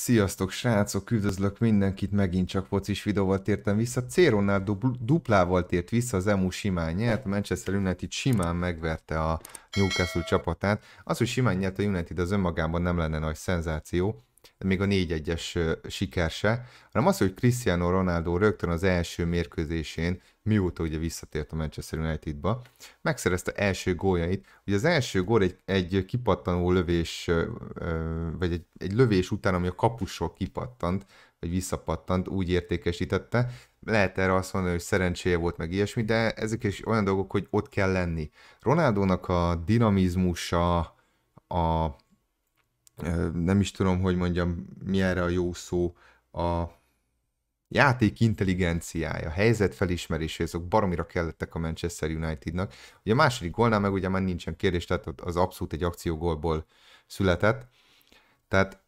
Sziasztok srácok, üdvözlök mindenkit, megint csak focis videóval tértem vissza. C. duplával tért vissza, az EMU simán nyert, a Manchester United simán megverte a Newcastle csapatát. Az, hogy simán nyert a United, az önmagában nem lenne nagy szenzáció, de még a 4-1-es siker se, hanem az, hogy Cristiano Ronaldo rögtön az első mérkőzésén, mióta ugye visszatért a Manchester United-ba, megszerezte első góljait. Ugye az első gól egy, egy kipattanó lövés, vagy egy, egy lövés után, ami a kapusról kipattant, vagy visszapattant, úgy értékesítette. Lehet erre azt mondani, hogy szerencséje volt meg ilyesmi, de ezek is olyan dolgok, hogy ott kell lenni. Ronaldónak a dinamizmusa, a nem is tudom, hogy mondjam, mi erre a jó szó, a játék intelligenciája, helyzet felismerése, azok baromira kellettek a Manchester Unitednak. Ugye a második gólnál meg ugye már nincsen kérdés, tehát az abszolút egy akciógólból született. Tehát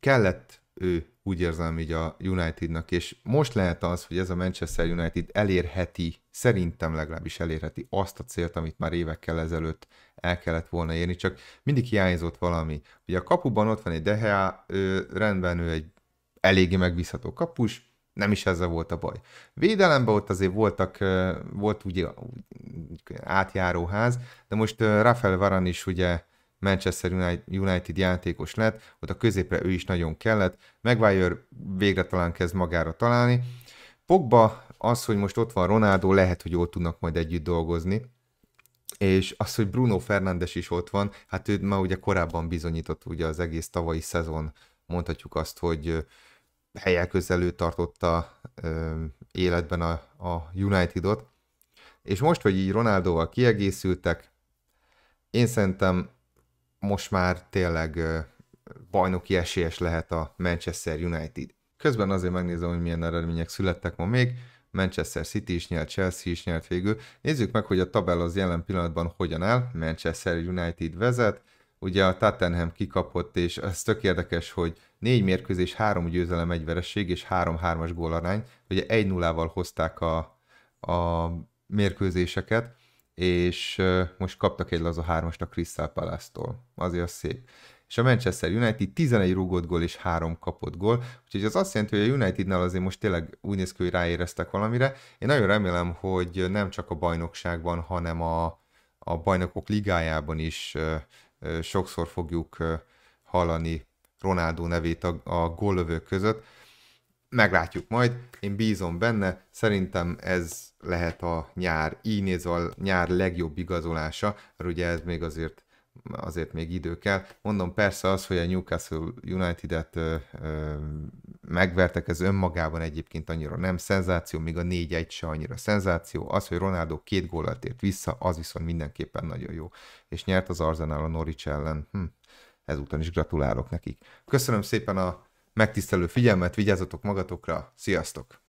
kellett ő, úgy érzem hogy a Unitednak, és most lehet az, hogy ez a Manchester United elérheti szerintem legalábbis elérheti azt a célt, amit már évekkel ezelőtt el kellett volna érni, csak mindig hiányzott valami. Ugye a kapuban ott van egy Dehea, rendben ő egy eléggé megbízható kapus, nem is ezzel volt a baj. Védelemben ott azért voltak, volt ugye átjáróház, de most Rafael Varan is ugye Manchester United játékos lett, ott a középre ő is nagyon kellett, Maguire végre talán kezd magára találni. Pogba az, hogy most ott van Ronaldo, lehet, hogy jól tudnak majd együtt dolgozni, és az, hogy Bruno Fernandes is ott van, hát ő már ugye korábban bizonyított ugye az egész tavalyi szezon, mondhatjuk azt, hogy helyek közelő tartotta ö, életben a, a Unitedot, és most, hogy így Ronaldoval kiegészültek, én szerintem most már tényleg ö, bajnoki esélyes lehet a Manchester United. Közben azért megnézem, hogy milyen eredmények születtek ma még. Manchester City is nyert, Chelsea is nyert végül. Nézzük meg, hogy a tabella az jelen pillanatban hogyan áll. Manchester United vezet, ugye a Tottenham kikapott, és ez tök érdekes, hogy négy mérkőzés, három győzelem, egy vereség és három-hármas gólarány. Ugye egy nullával hozták a, a mérkőzéseket, és most kaptak egy laza hármast a Crystal Palace-tól. Azért az szép és a Manchester United 11 rúgott gól és 3 kapott gól, úgyhogy az azt jelenti, hogy a Unitednál azért most tényleg úgy néz ki, hogy ráéreztek valamire. Én nagyon remélem, hogy nem csak a bajnokságban, hanem a, a bajnokok ligájában is ö, ö, sokszor fogjuk ö, hallani Ronaldo nevét a, a góllövők között. Meglátjuk majd, én bízom benne, szerintem ez lehet a nyár, így néz a nyár legjobb igazolása, mert ugye ez még azért azért még idő kell. Mondom, persze az, hogy a Newcastle United-et ö, ö, megvertek, ez önmagában egyébként annyira nem szenzáció, még a 4-1 se annyira szenzáció. Az, hogy Ronaldo két góllal tért vissza, az viszont mindenképpen nagyon jó. És nyert az Arsenal a Norwich ellen. Hm, ezúton is gratulálok nekik. Köszönöm szépen a megtisztelő figyelmet, vigyázzatok magatokra, sziasztok!